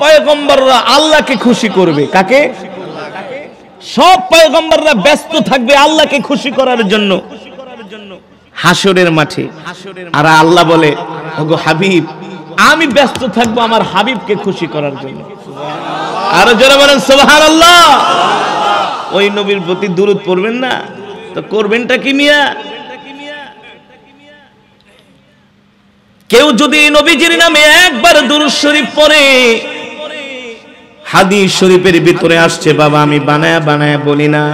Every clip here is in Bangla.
পায়গম্বররা আল্লাহকে খুশি করবে কাকে সব পায়গম্বররা ব্যস্ত থাকবে আল্লাহকে খুশি করার জন্য হাসরের মাঠে আর আল্লাহ বলে ওগো হাবিব আমি ব্যস্ত থাকবো আমার হাবিবকে খুশি করার জন্য আর যারা বলেন সোহার আল্লাহ ওই নবীর প্রতি দূরত পড়বেন না তো করবেনটা কি মিয়া কেউ যদি নবীজির নামে একবার দুরুদ শরীফ পড়ে হাদিস শরীফের ভিতরে আসছে বাবা আমি বানায়া বানায়া বলি না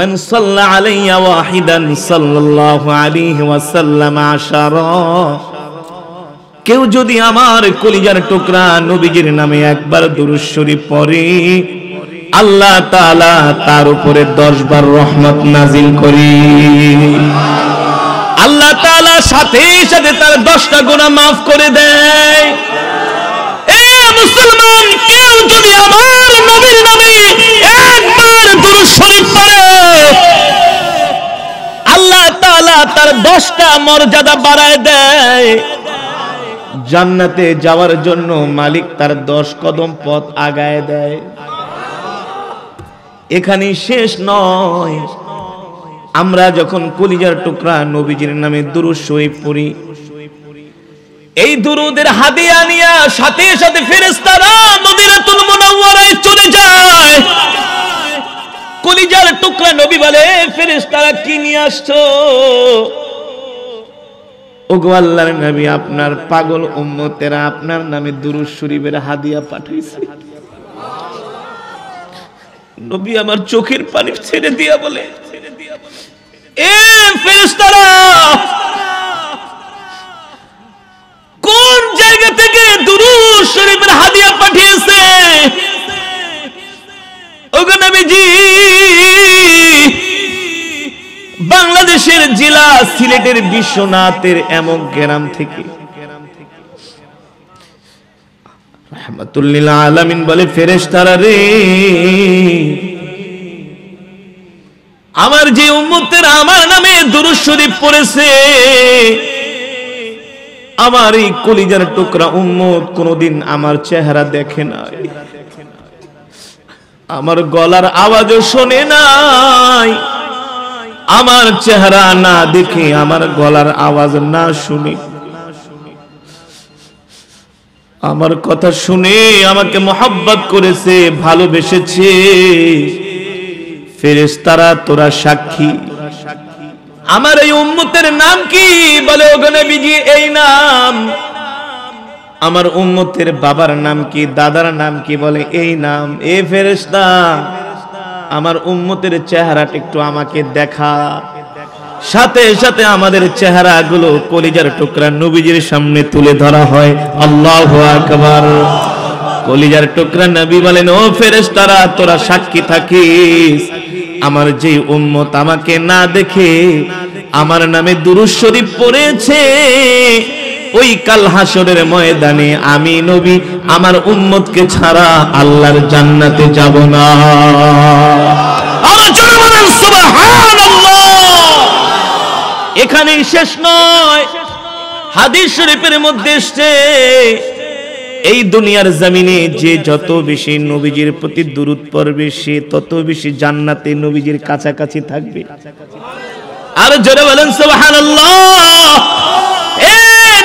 من صلى علي واحدا صلى الله عليه وسلم عشرا কেউ যদি আমার কলিজার টুকরা নবীজির নামে একবার দুরুদ শরীফ পড়ে আল্লাহ তাআলা তার উপরে 10 বার রহমত নাজিল করি আল্লাহ তাআলা সাথে সাথে তার 10টা গুনাহ maaf করে দেয় এ মুসলমান তার দশটা মর্যাদা বাড়ায় দেয় জান্নাতে যাওয়ার জন্য মালিক তার দশ কদম পথ আগায় দেয় এখানে শেষ নয় আমরা যখন কলিজার টুকরা নবীজির নামে দুরুদ শরীফ পড়ি এই দুরুদের হাদিয়া নিয়া সাথে সাথে ফেরেস্তারা মদিনাতুল মুনাওয়ারায় চলে যায় কলিজার টুকরা নবী বলে ফেরেস তারা কি নিয়ে আসছ ওগো আল্লাহর নবী আপনার পাগল উম্মতেরা আপনার নামে দুরুজ শরীফের হাদিয়া পাঠাইছে নবী আমার চোখের পানি ছেড়ে দিয়া বলে এ ফেরেশতারা কোন জায়গা থেকে দুরুজ শরীফের হাদিয়া পাঠিয়েছে জেলা সিলেটের বিশ্বনাথের এমন গ্রাম থেকে বলে রে আমার যে আমার নামে পড়েছে আমার এই কলিজার টুকরা উম্মত কোনদিন আমার চেহারা দেখে নাই আমার গলার আওয়াজও শোনে নাই আমার চেহারা না দেখে আমার গলার আওয়াজ না শুনে আমার কথা শুনে আমাকে মোহাব্বত করেছে ভালোবেসেছে ফেরেস তারা তোরা সাক্ষী আমার এই উম্মতের নাম কি বলে ওখানে বিজি এই নাম আমার উম্মতের বাবার নাম কি দাদার নাম কি বলে এই নাম এ ফেরেস্তা আমার উম্মতের চেহারাটা একটু আমাকে দেখা সাথে সাথে আমাদের চেহারাগুলো কলিজার টুকরা নবীজির সামনে তুলে ধরা হয় আল্লাহ আকবর কলিজার টুকরা নবী বলেন ও তারা তোরা সাক্ষী থাকিস আমার যে উম্মত আমাকে না দেখে আমার নামে দুরুশ্বরী পড়েছে ওই কাল হাসরের ময়দানে আমি নবী আমার উম্মতকে ছাড়া আল্লাহর জান্নাতে যাব না এখানেই শেষ নয় হাদিস শরীফের মধ্যে এসছে এই দুনিয়ার জমিনে যে যত বেশি নবীজির প্রতি দূরত পড়বে সে তত বেশি জান্নাতে নবীজির কাছাকাছি থাকবে আর জোরে বলেন সুবহানাল্লাহ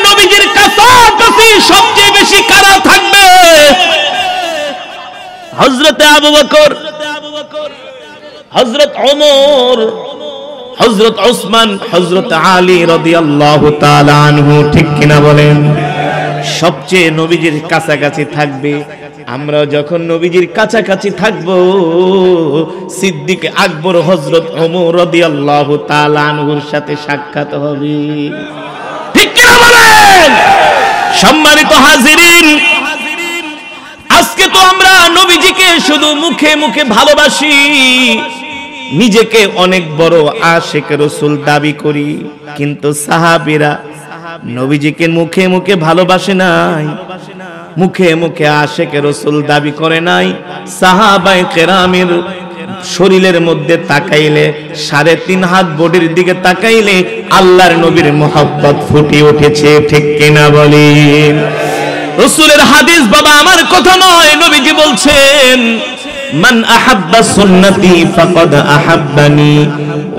নবীজির কাছাকাছি সবচেয়ে বেশি কারা থাকবে হজরতে আবু বকর হজরত অমর হজরত ওসমান হজরত আলী রদি আল্লাহ ঠিক কিনা বলেন সবচেয়ে নবীজির কাছাকাছি থাকবে আমরা যখন নবীজির কাছাকাছি থাকব সিদ্দিক আকবর হজরত অমর রদি আল্লাহ তালানহুর সাথে সাক্ষাৎ হবে ঠিক কিনা সম্মানিত হাজিরিন আজকে তো আমরা নবীজিকে শুধু মুখে মুখে ভালোবাসি নিজেকে অনেক বড় আশেখ রসুল দাবি করি কিন্তু সাহাবিরা নবীজিকে মুখে মুখে ভালোবাসে নাই মুখে মুখে আশেখ রসুল দাবি করে নাই সাহাবাই কেরামের শরীরের মধ্যে তাকাইলে সাড়ে তিন হাত বডির দিকে তাকাইলে আল্লাহর নবীর মোহাম্মত ফুটে উঠেছে ঠিক কিনা বলি রসুলের হাদিস বাবা আমার কথা নয় নবীজি বলছেন من আহাব্বা سنتي فقد আহাব্বানি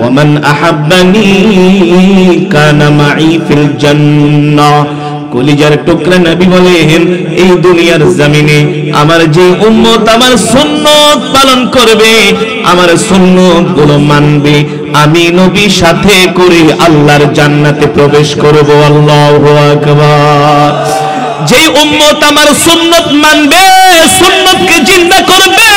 ومن মান كان معي في ফিল কলিজার টুকরা নবী বলেন এই দুনিয়ার জমিনে আমার যে উম্মত আমার সুন্নত পালন করবে আমার সুন্নত গুলো মানবে আমি নবী সাথে করে আল্লাহর জান্নাতে প্রবেশ করব আল্লাহু আকবার যে উম্মত আমার সুন্নত মানবে সুন্নতকে জিন্দা করবে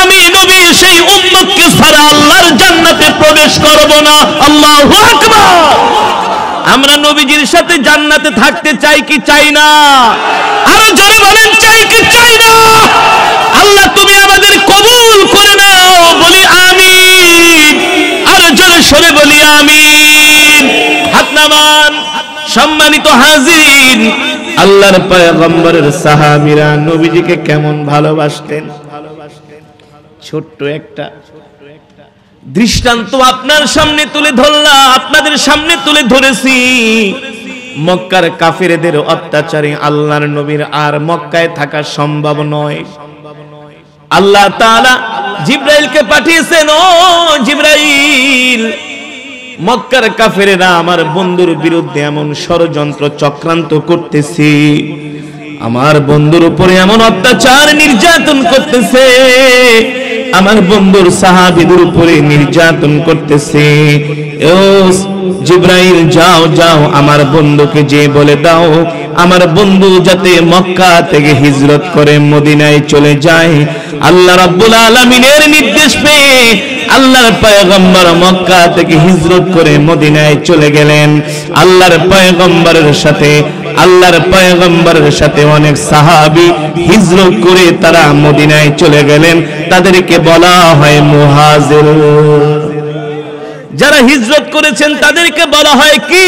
আমি নবী সেই উম্মতকে ছাড়া আল্লাহর জান্নাতে প্রবেশ করব না আল্লাহু আকবার আমরা নবীজির সাথে জান্নাতে থাকতে চাই কি চাই না আরো জোরে বলেন চাই কি চাই না আল্লাহ তুমি আমাদের কবুল করে নাও বলি আমি আরো জোরে সরে বলি আমি হাত সম্মানিত হাজির আল্লাহর পয়গম্বরের সাহাবীরা নবীজিকে কেমন ভালোবাসতেন ছোট্ট একটা দৃষ্টান্ত আপনার সামনে তুলে ধরলাম আপনাদের সামনে তুলে ধরেছি মক্কার কাফিরেদের অত্যাচারে আল্লাহর নবীর আর মক্কায় থাকা সম্ভব নয় আল্লাহ তাআলা জিব্রাইলকে পাঠিয়েছেন ও জিব্রাইল মক্কার কাফেরেরা আমার বন্ধুর বিরুদ্ধে এমন ষড়যন্ত্র চক্রান্ত করতেছে আমার বন্ধুর উপরে এমন অত্যাচার নির্যাতন করতেছে আমার বন্ধুর সাহাবিদের উপরে নির্যাতন করতেছে জিব্রাইল যাও যাও আমার বন্ধুকে যে বলে দাও আমার বন্ধু যাতে মক্কা থেকে হিজরত করে মদিনায় চলে যায় আল্লাহ রাব্বুল আলামিনের নির্দেশ পেয়ে আল্লাহর পয়গম্বর মক্কা থেকে হিজরত করে মদিনায় চলে গেলেন আল্লাহর পয়গম্বরের সাথে আল্লাহর পয়গম্বরের সাথে অনেক সাহাবি হিজরত করে তারা মদিনায় চলে গেলেন তাদেরকে বলা হয় মুহাজির যারা হিজরত করেছেন তাদেরকে বলা হয় কি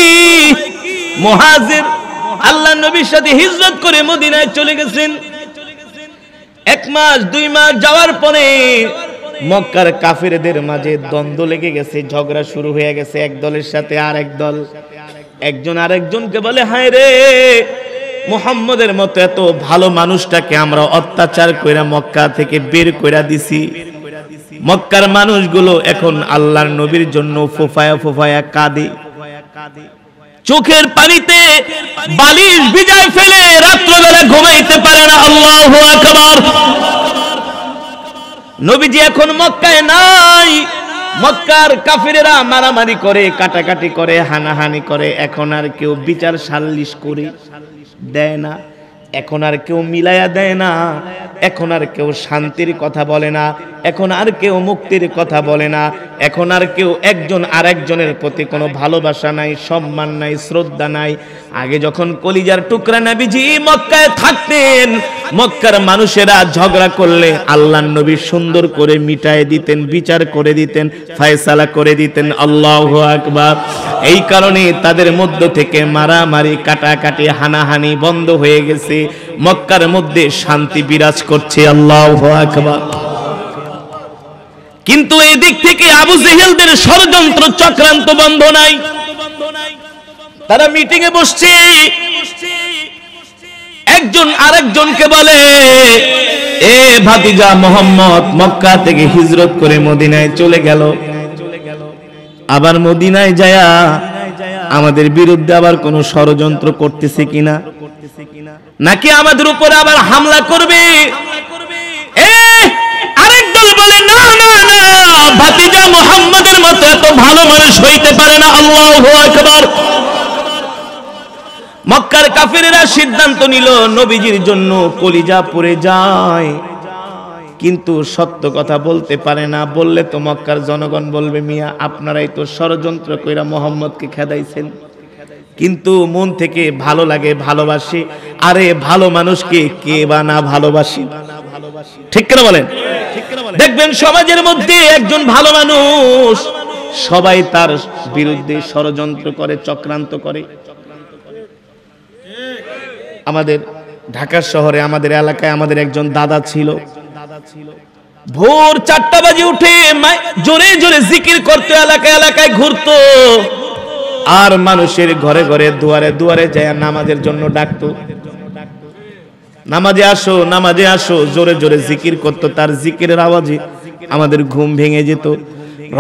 মুহাজির আল্লাহ নবীর সাথে হিজরত করে মদিনায় চলে গেছেন এক মাস দুই মাস যাওয়ার পরে মক্কার কাফিরদের মাঝে দ্বন্দ্ব লেগে গেছে ঝগড়া শুরু হয়ে গেছে এক দলের সাথে আর এক দল একজন আরেকজনকে বলে হায় রে মোহাম্মদের মতো এত ভালো মানুষটাকে আমরা অত্যাচার কইরা মক্কা থেকে বের কইরা দিছি মক্কার মানুষগুলো এখন আল্লাহর নবীর জন্য ফোফায়া ফোফায়া কাঁদে চোখের পানিতে বালিশ ভিজায় ফেলে রাত্রবেলা ঘুমাইতে পারে না আল্লাহ আকবার নবীজি এখন মক্কায় নাই মক্কার কাফিরেরা মারামারি করে কাটাকাটি করে হানাহানি করে এখন আর কেউ বিচার সাল্লিশ করে দেয় না এখন আর কেউ মিলাইয়া দেয় না এখন আর কেউ শান্তির কথা বলে না এখন আর কেউ মুক্তির কথা বলে না এখন আর কেউ একজন আর একজনের প্রতি কোনো ভালোবাসা নাই সম্মান নাই শ্রদ্ধা নাই আগে যখন কলিজার টুকরা নাবিজি মক্কায় থাকতেন মক্কার মানুষেরা ঝগড়া করলে আল্লাহ নবী সুন্দর করে মিটায় দিতেন বিচার করে দিতেন ফায়সালা করে দিতেন আল্লাহ আকবার এই কারণে তাদের মধ্য থেকে মারামারি কাটাকাটি হানাহানি বন্ধ হয়ে গেছে মক্কার মধ্যে শান্তি বিরাজ করছে আল্লাহ কিন্তু এই দিক থেকে আবু জেহেলদের ষড়যন্ত্র চক্রান্ত বন্ধ নাই তারা মিটিং এ বসছে একজন আরেকজনকে বলে এ ভাতিজা মোহাম্মদ মক্কা থেকে হিজরত করে মদিনায় চলে গেল আবার মদিনায় যায়া আমাদের বিরুদ্ধে আবার কোন ষড়যন্ত্র করতেছে কিনা কিনা নাকি আমাদের উপরে আবার হামলা করবে নবীজির জন্য কলিজা যায় কিন্তু সত্য কথা বলতে পারে না বললে তো মক্কার জনগণ বলবে মিয়া আপনারাই তো ষড়যন্ত্র কইরা মোহাম্মদকে খেদাইছেন কিন্তু মন থেকে ভালো লাগে ভালোবাসি আরে ভালো মানুষকে কে বা না ভালোবাসি ঠিক কেন বলেন দেখবেন সমাজের মধ্যে একজন ভালো মানুষ সবাই তার বিরুদ্ধে ষড়যন্ত্র করে চক্রান্ত করে আমাদের ঢাকা শহরে আমাদের এলাকায় আমাদের একজন দাদা ছিল ভোর চারটা বাজে উঠে জোরে জোরে জিকির করতো এলাকা এলাকায় ঘুরতো আর মানুষের ঘরে ঘরে দুয়ারে দুয়ারে যায় নামাজের জন্য ডাকতো নামাজে আসো নামাজে আসো জোরে জোরে জিকির করতো তার জিকিরের আওয়াজে আমাদের ঘুম ভেঙে যেত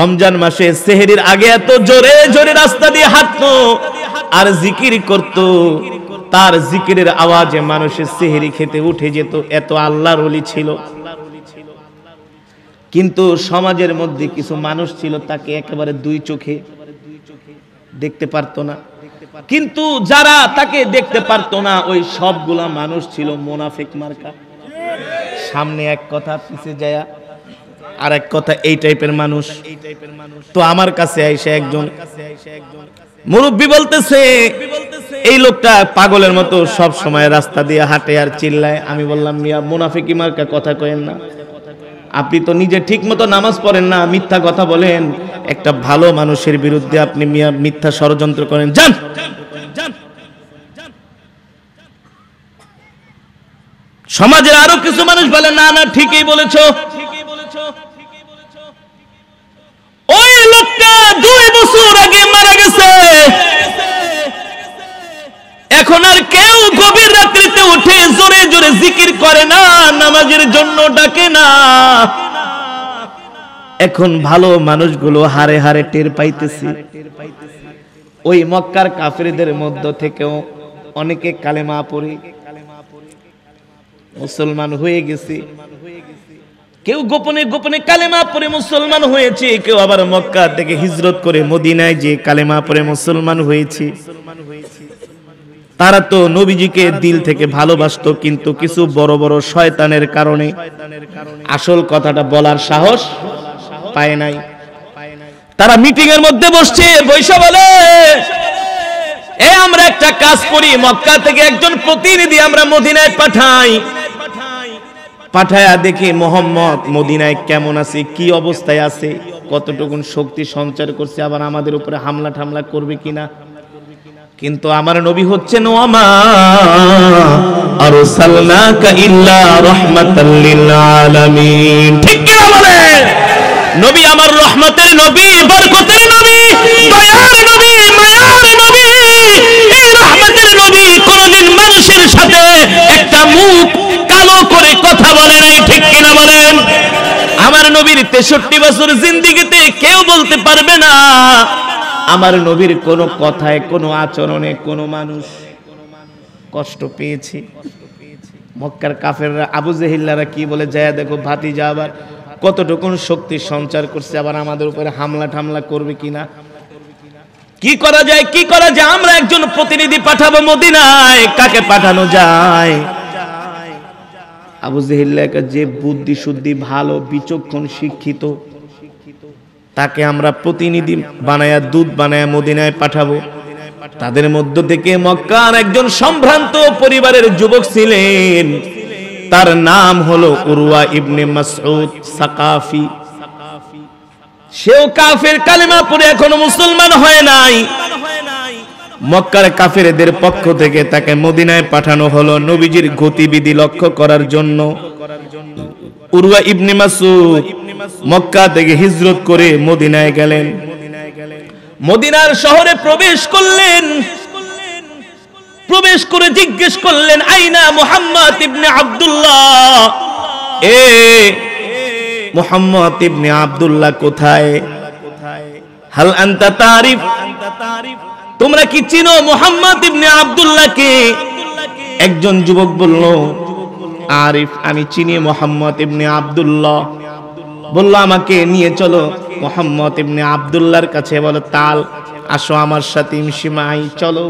রমজান মাসে সেহেরির আগে এত জোরে জোরে রাস্তা দিয়ে হাঁটতো আর জিকির করত তার জিকিরের আওয়াজে মানুষের সেহেরি খেতে উঠে যেত এত আল্লাহর রলি ছিল কিন্তু সমাজের মধ্যে কিছু মানুষ ছিল তাকে একেবারে দুই চোখে দেখতে পারতো না কিন্তু যারা তাকে দেখতে পারতো না ওই সবগুলা মানুষ ছিল মোনাফেক মার্কা সামনে এক কথা পিছিয়ে যায় আর এক কথা এই টাইপের মানুষ তো আমার কাছে আইসা একজন মুরব্বী বলতেছে এই লোকটা পাগলের মতো সব সময় রাস্তা দিয়ে হাঁটে আর চিল্লায় আমি বললাম মিয়া মুনাফিকি মার্কা কথা কয়েন না আপনি তো নিজে ঠিক মতো নামাজ পড়েন না মিথ্যা কথা বলেন একটা ভালো মানুষের বিরুদ্ধে আপনি মিথ্যা ষড়যন্ত্র করেন যান সমাজের আরো কিছু মানুষ বলে না না ঠিকই বলেছ ওই লোকটা দুই বছর আগে মারা গেছে এখন আর কেউ গভীর রাত্রিতে উঠে নামাজের জন্য ডাকে না এখন ভালো মানুষগুলো হারে হারে টের পাইতেছে ওই মক্কার কাফেরদের মধ্য থেকেও অনেকে কালেমা পড়ে মুসলমান হয়ে গেছে কেউ গোপনে গোপনে কালেমা পরে মুসলমান হয়েছে কেউ আবার মক্কা থেকে হিজরত করে মদিনায় যে কালেমা পরে মুসলমান হয়েছে মুসলমান হয়েছে তারা তো নবীজিকে দিল থেকে ভালোবাসত কিন্তু কিছু বড় বড় শয়তানের কারণে আসল কথাটা বলার সাহস পায় নাই তারা মিটিং এর মধ্যে বসছে বৈশা বলে এ আমরা একটা কাজ করি মক্কা থেকে একজন প্রতিনিধি আমরা মদিনায় পাঠাই পাঠায়া দেখি মোহাম্মদ মদিনায় কেমন আছে কি অবস্থায় আছে কতটুকুন শক্তি সঞ্চার করছে আবার আমাদের উপরে হামলা ঠামলা করবে কিনা কিন্তু আমার নবী হচ্ছেন নবী আমার রহমতের নবী বরকতের নবী দয়ার নবী মায়ার নবী এই রহমতের নবী কোনদিন মানুষের সাথে একটা মুখ কালো করে কথা বলে নাই ঠিক কি বলেন আমার নবীর তেষট্টি বছর জিন্দেগিতে কেউ বলতে পারবে না আমার নবীর কোনো কথায় কোনো আচরণে কোনো মানুষ কষ্ট পেয়েছে মক্কার কাফেররা আবু জেহিল্লারা কি বলে যায় দেখো ভাতি আবার কতটুকুন শক্তি সঞ্চার করছে আবার আমাদের উপরে হামলা টামলা করবে কিনা কি করা যায় কি করা যায় আমরা একজন প্রতিনিধি পাঠাবো মদিনায় কাকে পাঠানো যায় আবু জেহিল্লাকে যে বুদ্ধি শুদ্ধি ভালো বিচক্ষণ শিক্ষিত তাকে আমরা প্রতিনিধি বানায়া দুধ বানায়া মদিনায় পাঠাবো তাদের মধ্য থেকে মক্কার একজন সম্ভ্রান্ত পরিবারের যুবক ছিলেন তার নাম হলো উরুয়া ইবনে মাসউদ সাকাফি সেও কাফের কালেমা পড়ে এখনো মুসলমান হয় নাই মক্কার কাফেরদের পক্ষ থেকে তাকে মদিনায় পাঠানো হলো নবীজির গতিবিধি লক্ষ্য করার জন্য উরুয়া ইবনে মাসউদ মক্কা থেকে হিজরত করে মদিনায় গেলেন মদিনার শহরে প্রবেশ করলেন প্রবেশ করে জিজ্ঞেস করলেন আইনা মোহাম্মদ ইবনে আবদুল্লাহ এ মোহাম্মদ ইবনে আবদুল্লাহ কোথায় হাল আন্তা তারিফ তোমরা কি চিনো মোহাম্মদ ইবনে আব্দুল্লাহকে একজন যুবক বলল আরিফ আমি চিনি মোহাম্মদ ইবনে আবদুল্লাহ বলল আমাকে নিয়ে চলো মোহাম্মদ ইবনে আবদুল্লার কাছে বলো তাল আসো আমার সাথে ইমসিমাই চলো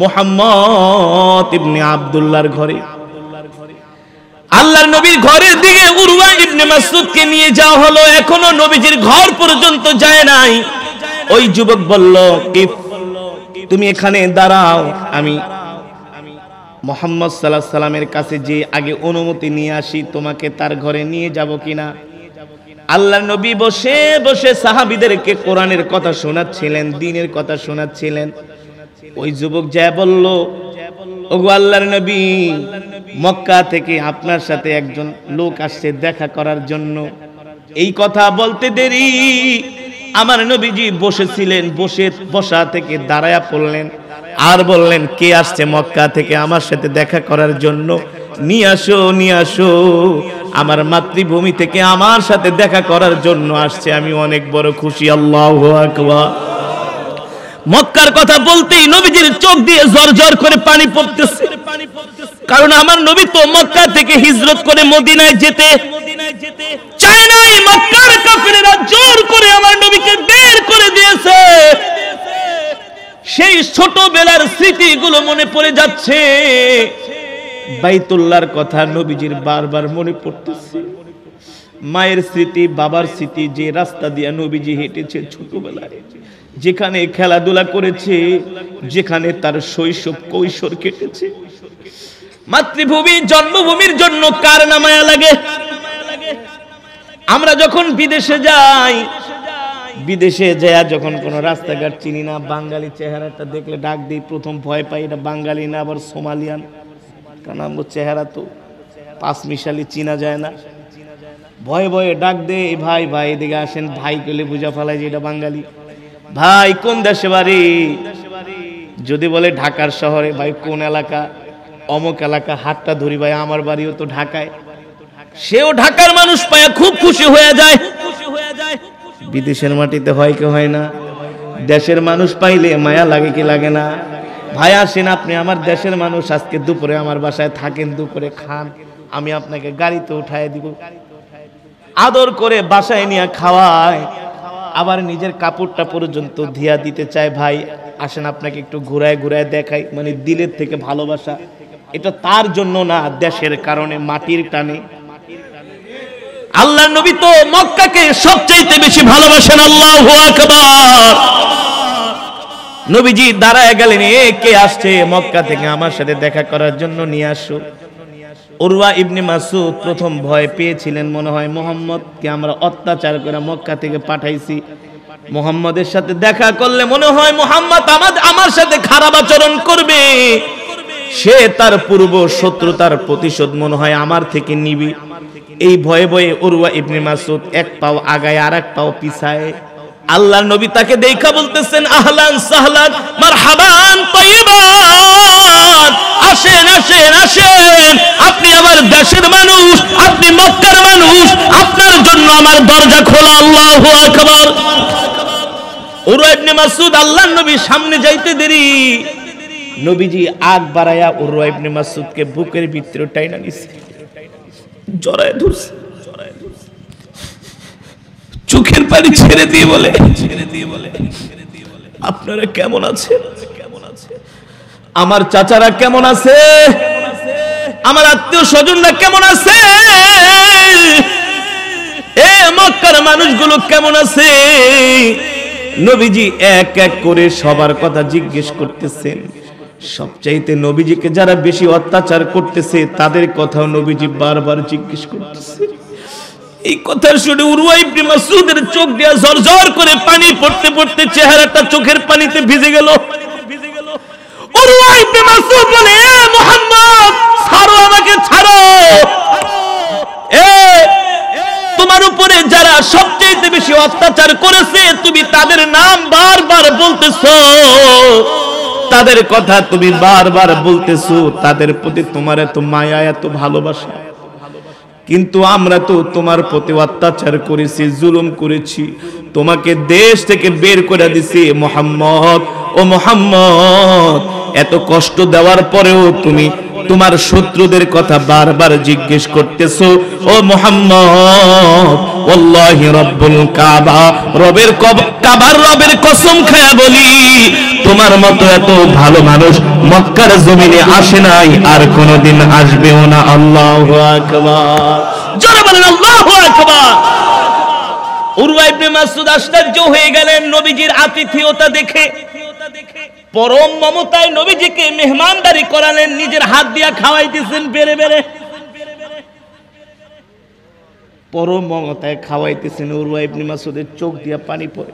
মোহাম্মদ ইবনে আবদুল্লার ঘরে আল্লাহর নবীর ঘরের দিকে উরওয়া ইবনে মাসউদকে নিয়ে যাওয়া হলো এখনো নবীজির ঘর পর্যন্ত যায় নাই ওই যুবক বলল কি তুমি এখানে দাঁড়াও আমি মোহাম্মদ সাল্লাহ সাল্লামের কাছে যে আগে অনুমতি নিয়ে আসি তোমাকে তার ঘরে নিয়ে যাব কিনা আল্লাহ নবী বসে বসে সাহাবিদেরকে কোরআনের কথা শোনাচ্ছিলেন দিনের কথা শোনাচ্ছিলেন ওই যুবক যা বলল ওগো আল্লাহর নবী মক্কা থেকে আপনার সাথে একজন লোক আসছে দেখা করার জন্য এই কথা বলতে দেরি আমার নবীজি বসেছিলেন বসে বসা থেকে দাঁড়ায়া পড়লেন আর বললেন কে আসছে মক্কা থেকে আমার সাথে দেখা করার জন্য নিয়ে আসো নিয়ে আসো আমার মাতৃভূমি থেকে আমার সাথে দেখা করার জন্য আসছে আমি অনেক বড় খুশি আল্লাহ মক্কার কথা বলতেই নবীজির চোখ দিয়ে জর্জর করে পানি পড়তেছে কারণ আমার নবী তো মক্কা থেকে হিজরত করে মদিনায় যেতে চায় নাই মক্কার কাফেরেরা জোর করে আমার নবীকে বের করে দিয়েছে সেই ছোটবেলার স্মৃতিগুলো মনে পড়ে যাচ্ছে বাইতুল্লার কথা নবীজির বারবার মনে পড়তেছে মায়ের স্মৃতি বাবার স্মৃতি যে রাস্তা দিয়ে নবীজি হেঁটেছে ছোটবেলায় যেখানে খেলাধুলা করেছে যেখানে তার শৈশব কৈশোর কেটেছে মাতৃভূমি জন্মভূমির জন্য কার নামায়া লাগে আমরা যখন বিদেশে যাই বিদেশে যায় যখন কোন রাস্তাঘাট চিনি না বাঙালি চেহারাটা দেখলে ডাক দিই প্রথম ভয় পাই এটা বাঙালি না আবার সোমালিয়ান কারণ আমার চেহারা তো পাঁচ মিশালি চিনা যায় না ভয়ে ভয়ে ডাক দে ভাই ভাই এদিকে আসেন ভাই কলে বুঝা ফেলায় যে এটা বাঙালি ভাই কোন দেশে বাড়ি যদি বলে ঢাকার শহরে ভাই কোন এলাকা অমক এলাকা হাতটা ধরি ভাই আমার বাড়িও তো ঢাকায় সেও ঢাকার মানুষ পায়া খুব খুশি হয়ে যায় বিদেশের মাটিতে হয় কি হয় না দেশের মানুষ পাইলে মায়া লাগে কি লাগে না ভাই আসেন আপনি আমার দেশের মানুষ আজকে দুপুরে আমার বাসায় থাকেন দুপুরে খান আমি আপনাকে গাড়িতে উঠায় দিব আদর করে বাসায় নিয়ে খাওয়ায় আবার নিজের কাপড়টা পর্যন্ত ধিয়া দিতে চায় ভাই আসেন আপনাকে একটু ঘুরায় ঘুরায় দেখাই মানে দিলের থেকে ভালোবাসা এটা তার জন্য না দেশের কারণে মাটির টানে আল্লাহ নবী তো মক্কাকে সবচাইতে বেশি ভালোবাসেন আল্লাহ আকবার নবীজি দাঁড়ায় গেলেন এ কে আসছে মক্কা থেকে আমার সাথে দেখা করার জন্য নিয়ে আসো উরওয়া ইবনে মাসুদ প্রথম ভয় পেয়েছিলেন মনে হয় মোহাম্মদকে আমরা অত্যাচার করে মক্কা থেকে পাঠাইছি মোহাম্মদের সাথে দেখা করলে মনে হয় মোহাম্মদ আমাদের আমার সাথে খারাপ আচরণ করবে সে তার পূর্ব শত্রুতার প্রতিশোধ মনে হয় আমার থেকে নিবি এই ভয়ে ভয়ে উরওয়া ইবনে মাসুদ এক পাও আগায় আর এক পাও পিছায় আল্লাহ নবী তাকে দেখা বলতেছেন আহলান সাহলান মার হাবান আসেন আসেন আসেন আপনি আমার দেশের মানুষ আপনি মক্কার মানুষ আপনার জন্য আমার দরজা খোলা আল্লাহ আকবর মাসুদ আল্লাহ নবী সামনে যাইতে দেরি নবীজি আগ বাড়ায়া উরুয়াবনে মাসুদকে বুকের ভিতরে টাইনা নিছে জড়ায় ধরছে চোখের পানি ছেড়ে দিয়ে বলে আপনারা কেমন আছেন কেমন আছে আমার চাচারা কেমন আছে আমার আত্মীয় স্বজনরা কেমন আছে এ মক্কার মানুষগুলো কেমন আছে নবীজি এক এক করে সবার কথা জিজ্ঞেস করতেছেন সবচাইতে নবীজিকে যারা বেশি অত্যাচার করতেছে তাদের কথাও নবীজি বারবার জিজ্ঞেস করতেছে এই কথার শুনে উরুয়াই মাসুদের চোখ দিয়া ঝরঝর করে পানি পড়তে পড়তে চেহারাটা চোখের পানিতে ভিজে গেল উরুয়াই মাসুদ বলে মোহাম্মদ ছাড়ো আমাকে ছাড়ো এ তোমার উপরে যারা সবচেয়ে বেশি অত্যাচার করেছে তুমি তাদের নাম বারবার বলতেছো তাদের কথা তুমি বারবার বলতেছো তাদের প্রতি তোমার এত মায়া এত ভালোবাসা কিন্তু আমরা তো তোমার প্রতি অত্যাচার করেছি জুলুম করেছি তোমাকে দেশ থেকে বের করে দিছি মোহাম্মদ ও মোহাম্মদ এত কষ্ট দেওয়ার পরেও তুমি তোমার শত্রুদের কথা বারবার জিজ্ঞেস করতেছো ও মোহাম্মদ ওল্লাহি রব্বুল কাবা রবের কাবার রবের কসম খায়া বলি তোমার মতো এত ভালো মানুষ মক্কার জমিনে আসে নাই আর কোনোদিন আসবেও না আল্লাহ আকবার জোরে বলেন আল্লাহু আকবার উরওয়া ইবনে মাসউদ আশ্চর্য হয়ে গেলেন নবীজির আতিথেয়তা দেখে পরম মমতায় নবীজিকে মেহমানদারি করালেন নিজের হাত দিয়া খাওয়াইতেছেন বেড়ে বেড়ে পরম মমতায় খাওয়াইতেছেন উরুয়া মাসুদের চোখ দিয়া পানি পড়ে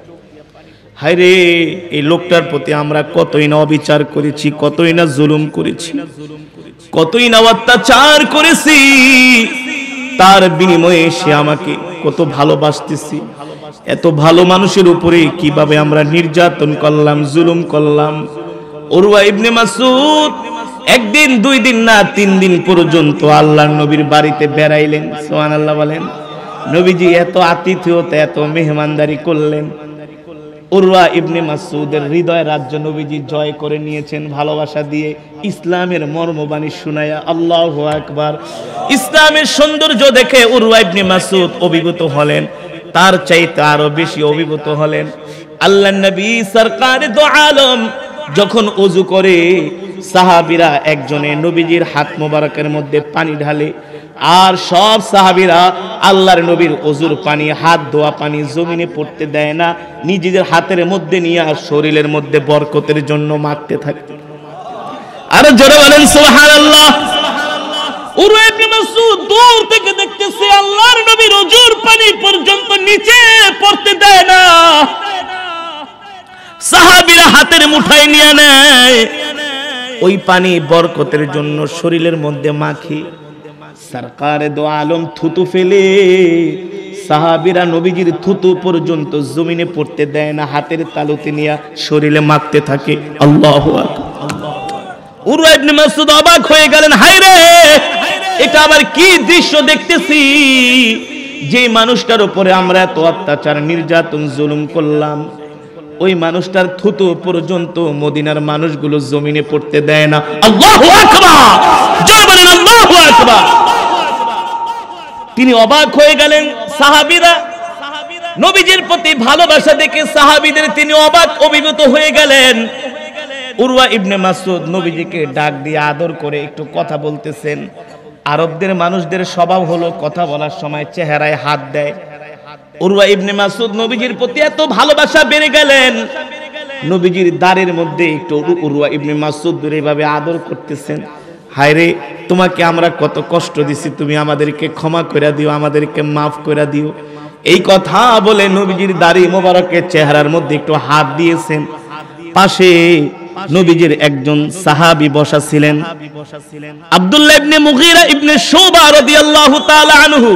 হায়রে এই লোকটার প্রতি আমরা কতই না অবিচার করেছি কতই না জুলুম করেছি কতই না অত্যাচার করেছি তার বিনিময়ে সে আমাকে কত ভালোবাসতেছি এত ভালো মানুষের উপরে কিভাবে আমরা নির্যাতন করলাম জুলুম করলাম অরুয়া ইবনে মাসুদ একদিন দুই দিন না তিন দিন পর্যন্ত আল্লাহ নবীর বাড়িতে বেড়াইলেন সোহান আল্লাহ বলেন নবীজি এত আতিথ্যতা এত মেহমানদারি করলেন উরওয়া ইবনে মাসুদের হৃদয় রাজ্য নবীজি জয় করে নিয়েছেন ভালোবাসা দিয়ে ইসলামের মর্মবাণী শুনায়া আল্লাহ আকবার ইসলামের সৌন্দর্য দেখে উরওয়া ইবনে মাসুদ অভিভূত হলেন তার চাইতে আরো বেশি অভিভূত হলেন আল্লাহ নবী সরকার আলম যখন উজু করে সাহাবিরা একজনে নবীজির হাত মোবারকের মধ্যে পানি ঢালে আর সব সাহাবিরা আল্লাহর নবীর অজুর পানি হাত ধোয়া পানি জমিনে পড়তে দেয় না নিজেদের হাতের মধ্যে নিয়ে আর শরীরের মধ্যে বরকতের জন্য মারতে থাকে আরো জোরে বলেন সোহার আল্লাহ দূর থেকে দেখতেছে আল্লাহর নবীর অজুর পানি পর্যন্ত নিচে পড়তে দেয় না সাহাবিরা হাতের মুঠায় নিয়ে নেয় ওই পানি বরকতের জন্য শরীরের মধ্যে মাখি সরকার দো আলম থুতু ফেলে সাহাবিরা নবীজির থুতু পর্যন্ত জমিনে পড়তে দেয় না হাতের তালুতে নিয়ে শরীরে মাখতে থাকে আল্লাহ আল্লাহ উরু ইবনে মাসউদ অবাক হয়ে গেলেন হাই রে এটা আবার কি দৃশ্য দেখতেছি যে মানুষটার উপরে আমরা এত অত্যাচার নির্যাতন জুলুম করলাম ওই মানুষটার থুতু পর্যন্ত মদিনার মানুষগুলো জমিনে পড়তে দেয় না আল্লাহু আকবার তিনি অবাক হয়ে গেলেন সাহাবিরা নবীজির প্রতি ভালোবাসা দেখে সাহাবিদের তিনি অবাক অভিভূত হয়ে গেলেন উরওয়া ইবনে মাসুদ নবীজিকে ডাক দিয়ে আদর করে একটু কথা বলতেছেন আরবদের মানুষদের স্বভাব হলো কথা বলার সময় চেহারায় হাত দেয় উরওয়া ইবনে মাসুদ নবীজির প্রতি এত ভালোবাসা বেড়ে গেলেন নবীজির দাড়ের মধ্যে একটু উরওয়া ইবনে মাসুদ এভাবে আদর করতেছেন হায় রে তোমাকে আমরা কত কষ্ট দিছি তুমি আমাদেরকে ক্ষমা করে দিও আমাদেরকে মাফ করে দিও এই কথা বলে নবীজির দাড়ি মোবারকের চেহারার মধ্যে একটু হাত দিয়েছেন পাশে নবীজির একজন সাহাবি বসা ছিলেন আব্দুল্লাহ ইবনে মুগীরা ইবনে শোবা রাদিয়াল্লাহু তাআলা আনহু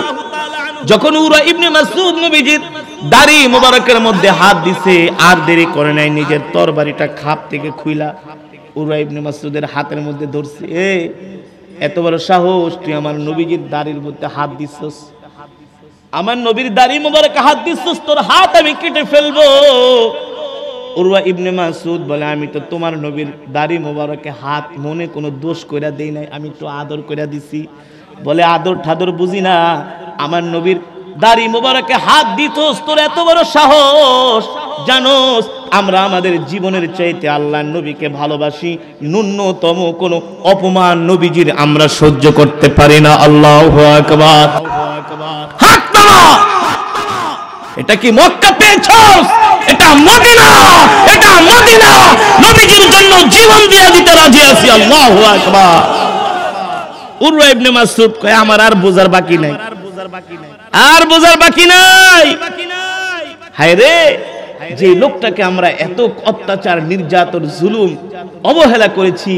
যখন উরা ইবনে মাসউদ নবীজির দাড়ি মোবারকের মধ্যে হাত দিছে আর দেরি করে নাই নিজের তরবারিটা খাপ থেকে খুইলা উরা ইবনে মাসউদের হাতের মধ্যে ধরছে এ এত বড় সাহস তুই আমার নবীজির দাড়ির মধ্যে হাত দিছস আমার নবীর দাড়ি মোবারকে হাত দিছস তোর হাত আমি কেটে ফেলবো উরওয়া ইবনে মাসুদ বলে আমি তো তোমার নবীর দাড়ি মোবারকে হাত মনে কোনো দোষ কইরা দেই নাই আমি একটু আদর কইরা দিছি বলে আদর ঠাদর বুঝি না আমার নবীর দাড়ি মোবারকে হাত দিতোস তোর এত বড় সাহস জানোস আমরা আমাদের জীবনের চাইতে আল্লাহ নবীকে ভালোবাসি ন্যূনতম কোনো অপমান নবীজির আমরা সহ্য করতে পারি না আল্লাহ আকবার হাত এটা কি মক্কা পেয়েছ এটা মদিনা এটা মদিনা নবীজির জন্য জীবন দিয়ে দিতে রাজি আছি আল্লাহু আকবার উরওয়া ইবনে মাসউদ কয় আমার আর বাকি নাই আর বাকি নাই হায় রে যে লোকটাকে আমরা এত অত্যাচার নির্যাতন জুলুম অবহেলা করেছি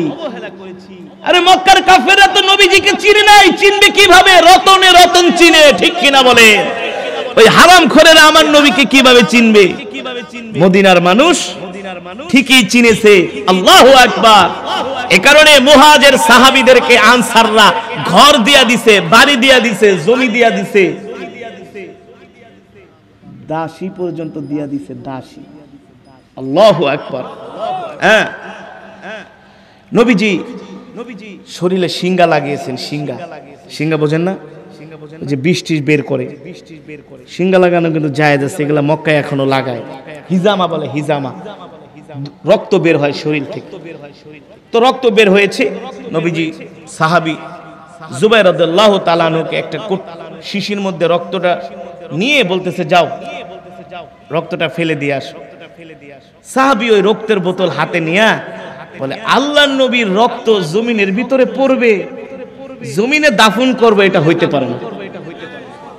আরে মক্কার কাফেররা তো নবীজিকে চিনে নাই চিনবে কিভাবে রতনে রতন চিনে ঠিক কিনা বলে ওই হারাম খোরেরা আমার নবীকে কিভাবে চিনবে মদিনার মানুষ ঠিকই চিনেছে আল্লাহ আকবার এ কারণে মুহাজের সাহাবিদেরকে আনসাররা ঘর দিয়া দিছে বাড়ি দিয়া দিছে জমি দিয়া দিছে দাসী পর্যন্ত দিয়া দিছে দাসী আল্লাহ আকবার হ্যাঁ নবীজি নবীজি শরীরে সিঙ্গা লাগিয়েছেন সিঙ্গা সিঙ্গা বোঝেন না যে বৃষ্টি বের করে সিঙ্গা লাগানো কিন্তু জায়েজ আছে এগুলো মক্কায় এখনো লাগায় হিজামা বলে হিজামা রক্ত বের হয় শরীর থেকে তো রক্ত বের হয়েছে নবীজি সাহাবি জুবাইর রদাল্লাহ তালানুকে একটা শিশির মধ্যে রক্তটা নিয়ে বলতেছে যাও রক্তটা ফেলে দিয়ে আস সাহাবি ওই রক্তের বোতল হাতে নিয়া বলে আল্লাহ নবীর রক্ত জমিনের ভিতরে পড়বে জমিনে দাফন করবে এটা হইতে পারে না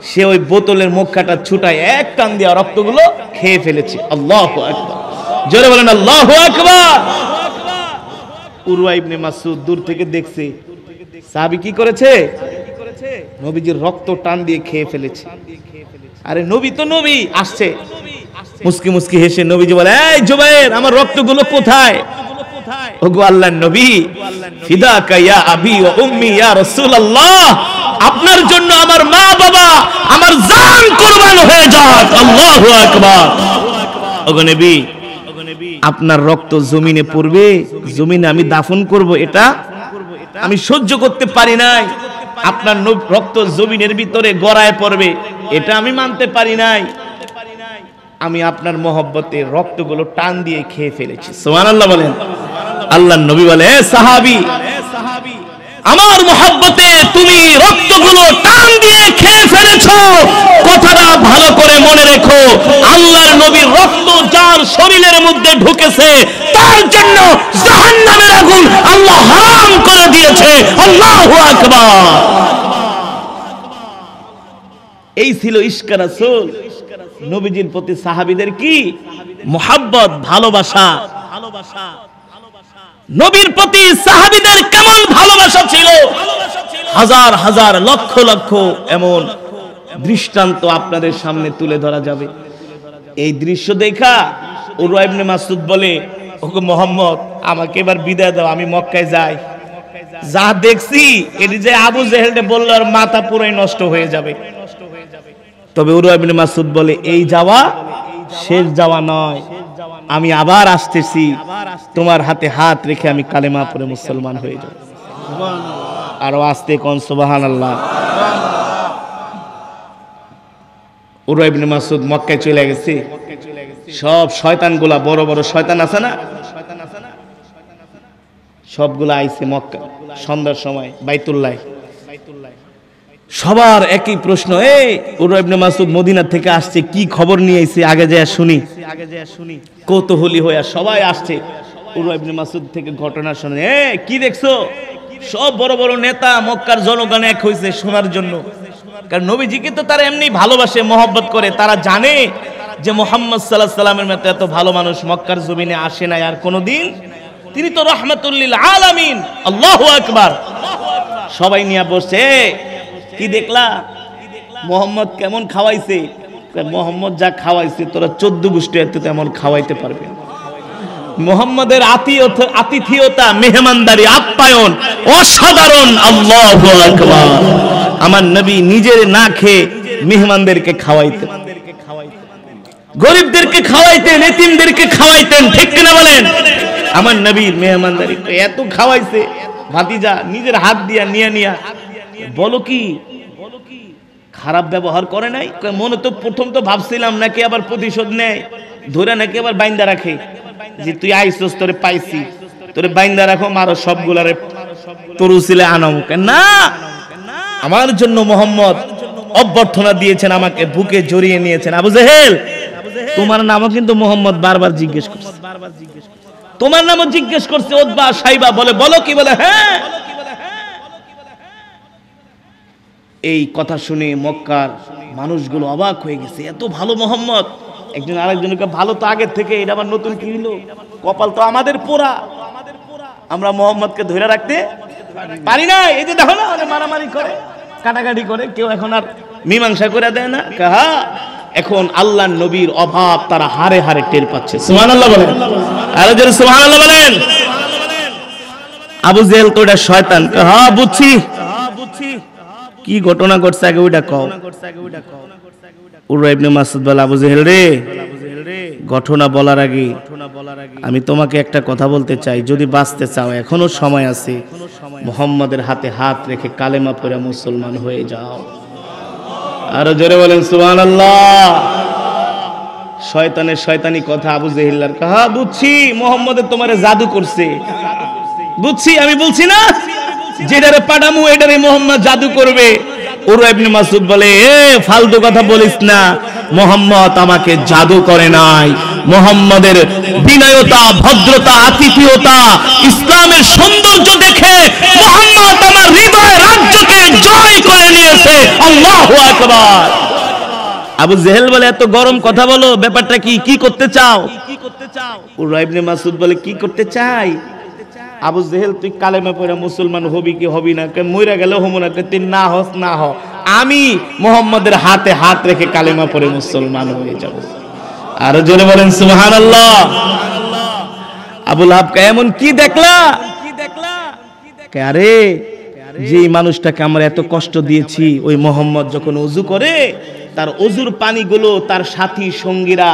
সে ওই বোতলের মুখাটা ছুটায় এক টান দেওয়া রক্তগুলো খেয়ে ফেলেছে আল্লাহ জোরে বলেন আল্লাহ আকবার দূর থেকে দেখছে কি করেছে নবীজির রক্ত টান দিয়ে খেয়ে ফেলেছে আরে নবী তো নবী আসছে মুসকি মুসকি হেসে নবীজি বলে এই জুবায়ের আমার রক্তগুলো কোথায় ওগো আল্লাহর নবী ফিদা ইয়া আবি উম্মি ইয়া রাসূলুল্লাহ আপনার জন্য আমার মা বাবা আমার জান কোরবান হয়ে যাক আল্লাহ আকবার ওগো আপনার রক্ত জমিনে পড়বে জমিনে আমি দাফন করব এটা আমি সহ্য করতে পারি নাই আপনার রক্ত জমিনের ভিতরে গড়ায় পড়বে এটা আমি মানতে পারি নাই আমি আপনার মহব্বতে রক্তগুলো টান দিয়ে খেয়ে ফেলেছি সোমান আল্লাহ বলেন আল্লাহ নবী বলে সাহাবি সাহাবি আমার মোহাব্বতে তুমি রক্তগুলো টান দিয়ে খেয়ে ফেলেছ কথাটা ভালো করে মনে রেখো আল্লাহর নবীর রক্ত যার শরীরের মধ্যে ঢুকেছে তার জন্য জাহান্নামের আগুন আল্লাহ হারাম করে দিয়েছে আল্লাহু আকবার এই ছিল ইশকা নবীজির প্রতি সাহাবিদের কি মোহাব্বত ভালোবাসা ভালোবাসা নবীর প্রতি সাহাবিদের কেমন ভালোবাসা ছিল হাজার হাজার লক্ষ লক্ষ এমন দৃষ্টান্ত আপনাদের সামনে তুলে ধরা যাবে এই দৃশ্য দেখা উরুয়াবনে মাসুদ বলে ওকে মোহাম্মদ আমাকে এবার বিদায় দাও আমি মক্কায় যাই যা দেখছি এটি যে আবু জেহেলকে বললো আর মাথা পুরাই নষ্ট হয়ে যাবে তবে উরুয়াবনে মাসুদ বলে এই যাওয়া শেষ যাওয়া নয় আমি আবার আসতেছি তোমার হাতে হাত রেখে আমি কালেমা পরে মুসলমান হয়ে যাব আরো আসতে কন সোবাহান আল্লাহ উরাইবনে মাসুদ মক্কায় চলে গেছে সব শয়তানগুলা বড় বড় শয়তান আছে না সবগুলা আইছে মক্কা সন্ধ্যার সময় বাইতুল্লাহ সবার একই প্রশ্ন এ ওরা মাসুদ মদিনা থেকে আসছে কি খবর নিয়ে আইছে আগে যায় শুনি আগে শুনি কৌতূহলী হইয়া সবাই আসছে উরা মাসুদ থেকে ঘটনা শুনে এ কি দেখছো সব বড় বড় নেতা মক্কার জনগণ এক হইছে শোনার জন্য কারণ নবীজিকে তো তারা এমনি ভালোবাসে মহব্বত করে তারা জানে যে মোহাম্মদ সাল্লাহ সাল্লামের মতো এত ভালো মানুষ মক্কার জমিনে আসে না আর কোনোদিন তিনি তো রহমতুল্লিল আলামিন আল্লাহ আকবার সবাই নিয়ে বসে কি দেখলা মোহাম্মদ কেমন খাওয়াইছে মোহাম্মদ যা খাওয়াইছে তোরা চোদ্দ গোষ্ঠী এত তেমন খাওয়াইতে পারবে মোহাম্মদের আতিথিয়তা মেহমানদারি আপ্যায়ন অসাধারণ আমার নবী নিজের না খেয়ে মেহমানদেরকে খাওয়াইতেন গরিবদেরকে খাওয়াইতেন এতিমদেরকে খাওয়াইতেন ঠিক কিনা বলেন আমার নবীর মেহমানদারি এত খাওয়াইছে ভাতিজা নিজের হাত দিয়া নিয়ে নিয়া বলো কি খারাপ ব্যবহার করে নাই মনে তো প্রথম তো ভাবছিলাম নাকি আবার প্রতিশোধ নেয় ধরে নাকি আবার বাইন্দা রাখে যে তুই আইসস তোরে পাইছি তোরে বাইন্দা রাখো আমার সবগুলারে তরুসিলে আনাও না আমার জন্য মোহাম্মদ অভ্যর্থনা দিয়েছেন আমাকে বুকে জড়িয়ে নিয়েছেন আবু জেহেল তোমার নামও কিন্তু মোহাম্মদ বারবার জিজ্ঞেস করছে তোমার নামও জিজ্ঞেস করছে ওদবা সাইবা বলে বলো কি বলে হ্যাঁ এই কথা শুনে মক্কার মানুষগুলো অবাক হয়ে গেছে এত ভালো মোহাম্মদ একজন আরেকজনকে ভালো তো আগের থেকে এটা আবার নতুন কি হলো কপাল তো আমাদের পোড়া আমরা মোহাম্মদকে ধরে রাখতে পারি না এই যে দেখো না মারামারি করে কাটাকাটি করে কেউ এখন আর মীমাংসা করে দেয় না কাহা এখন আল্লাহ নবীর অভাব তারা হারে হারে টের পাচ্ছে বলেন আরো যারা বলেন আবু জেল তো এটা শয়তান হ্যাঁ বুঝছি হ্যাঁ বুঝছি কি ঘটনা ঘটছে আগে ওইটা কও উরা ইবনে মাসুদ বলে আবু জেহেল রে ঘটনা বলার আগে আমি তোমাকে একটা কথা বলতে চাই যদি বাঁচতে চাও এখনো সময় আছে মোহাম্মদের হাতে হাত রেখে কালেমা পড়া মুসলমান হয়ে যাও আরো জোরে বলেন সুমান আল্লাহ শয়তানের শয়তানি কথা আবু জেহিল্লার কাহা হ্যাঁ, বুঝছি মোহাম্মদের তোমার জাদু করছে বুঝছি আমি বলছি না যেটারে পাঠামু এটারে মোহাম্মদ জাদু করবে বলে এ ফালতু কথা বলিস না মোহাম্মদ আমাকে জাদু করে নাই মোহাম্মদের বিনয়তা ভদ্রতা আতিথিয়তা ইসলামের সৌন্দর্য দেখে মোহাম্মদ আমার হৃদয় রাজ্যকে জয় করে নিয়েছে আবু জেহেল বলে এত গরম কথা বলো ব্যাপারটা কি কি করতে চাও কি করতে চাও মাসুদ বলে কি করতে চাই আবু জেহেল তুই কালেমে পড়ে মুসলমান হবি কি হবি না কে মইরা গেলে হবো না তুই না হস না হ আমি মোহাম্মদের হাতে হাত রেখে কালেমা পড়ে মুসলমান হয়ে যাব আরো জোরে বলেন সুহান আল্লাহ আবুল হাবকে এমন কি দেখলা আরে যে মানুষটাকে আমরা এত কষ্ট দিয়েছি ওই মোহাম্মদ যখন উজু করে তার অজুর পানিগুলো তার সাথী সঙ্গীরা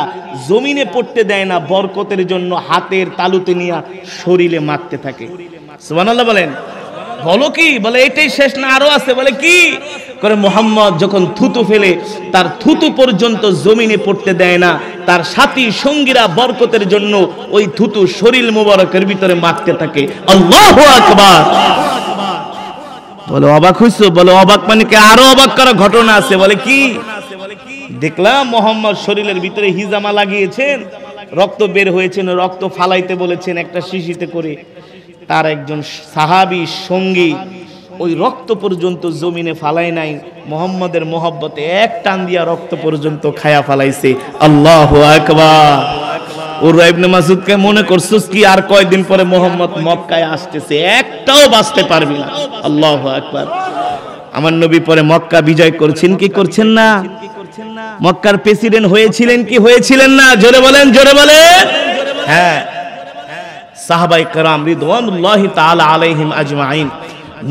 জমিনে পড়তে দেয় না বরকতের জন্য হাতের তালুতে নিয়ে শরীরে মারতে থাকে সুবহানাল্লাহ বলেন বলো কি বলে এটাই শেষ না আরো আছে বলে কি করে মোহাম্মদ যখন থুতু ফেলে তার থুতু পর্যন্ত জমিনে পড়তে দেয় না তার সাথী সঙ্গীরা বরকতের জন্য ওই থুতু শরীর মুবারকের ভিতরে মারতে থাকে আল্লাহ আকবার বলো অবাক হইছো বলো অবাক মানে কি আরো অবাক করা ঘটনা আছে বলে কি দেখলাম মোহাম্মদ শরীরের ভিতরে হিজামা লাগিয়েছেন রক্ত বের হয়েছেন রক্ত ফালাইতে বলেছেন একটা শিশিতে করে তার একজন সাহাবি সঙ্গী ওই রক্ত পর্যন্ত জমিনে ফালাই নাই মোহাম্মদের মোহব্বতে এক টান দিয়া রক্ত পর্যন্ত খায়া ফালাইছে আল্লাহ মাসুদকে মনে করছুস কি আর কয়দিন পরে মোহাম্মদ মক্কায় আসতেছে একটাও বাঁচতে পারবি না আল্লাহ আকবার আমার নবী পরে মক্কা বিজয় করছেন কি করছেন না মক্কার প্রেসিডেন্ট হয়েছিলেন কি হয়েছিলেন না জোরে বলেন জোরে বলেন হ্যাঁ সাহাবাই কারাম রিদওয়ানুল্লাহি তাআলা আলাইহিম আজমাইন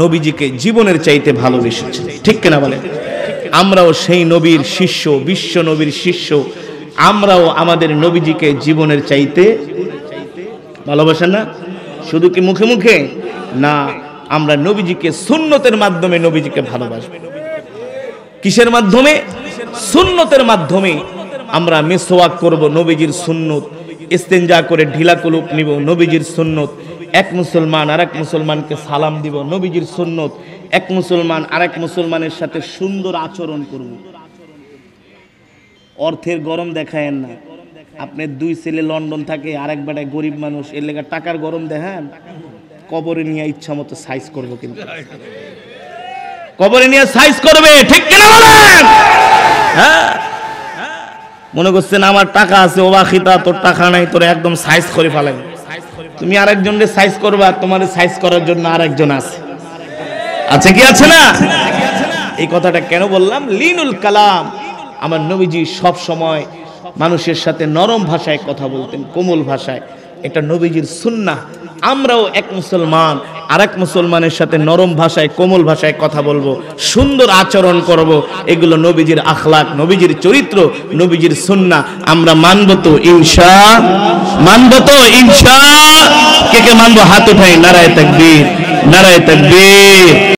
নবীজিকে জীবনের চাইতে ভালোবেসেছেন ঠিক কিনা বলেন আমরাও সেই নবীর শিষ্য বিশ্ব নবীর শিষ্য আমরাও আমাদের নবীজিকে জীবনের চাইতে ভালোবাসেন না শুধু কি মুখে মুখে না আমরা নবীজিকে সুন্নতের মাধ্যমে নবীজিকে ভালোবাসবো কিসের মাধ্যমে সুন্নতের মাধ্যমে আমরা মেসোয়াক করব নবীজির সুন্নত ইস্তেঞ্জা করে ঢিলা কুলুপ নিব নবীজির সুন্নত এক মুসলমান আর এক মুসলমানকে সালাম দিব নবীজির সুন্নত এক মুসলমান আর এক মুসলমানের সাথে সুন্দর আচরণ করব অর্থের গরম দেখায়েন না আপনি দুই ছেলে লন্ডন থাকে আর এক বেটায় গরিব মানুষ এর টাকার গরম দেখান কবরে নিয়ে ইচ্ছা মতো সাইজ করবো কিন্তু কবরে নিয়ে সাইজ করবে ঠিক কিনা বলেন হ্যাঁ মনে করছেন আমার টাকা আছে ওবা খিতা তোর টাকা নাই তোর একদম সাইজ করে ফেলেন তুমি আরেকজনকে সাইজ করবা তোমার সাইজ করার জন্য আরেকজন আছে আছে কি আছে না এই কথাটা কেন বললাম লিনুল কালাম আমার নবীজি সব সময় মানুষের সাথে নরম ভাষায় কথা বলতেন কোমল ভাষায় এটা নবীজির সুন্না আমরাও এক মুসলমান আর এক মুসলমানের সাথে নরম ভাষায় কোমল ভাষায় কথা বলবো সুন্দর আচরণ করব এগুলো নবীজির আখলাক নবীজির চরিত্র নবীজির সুন্না আমরা মানব তো ইনসা মানব তো ইনসা কে কে মানবো হাত উঠাই নারায় তাকবীর নারায় তাকবীর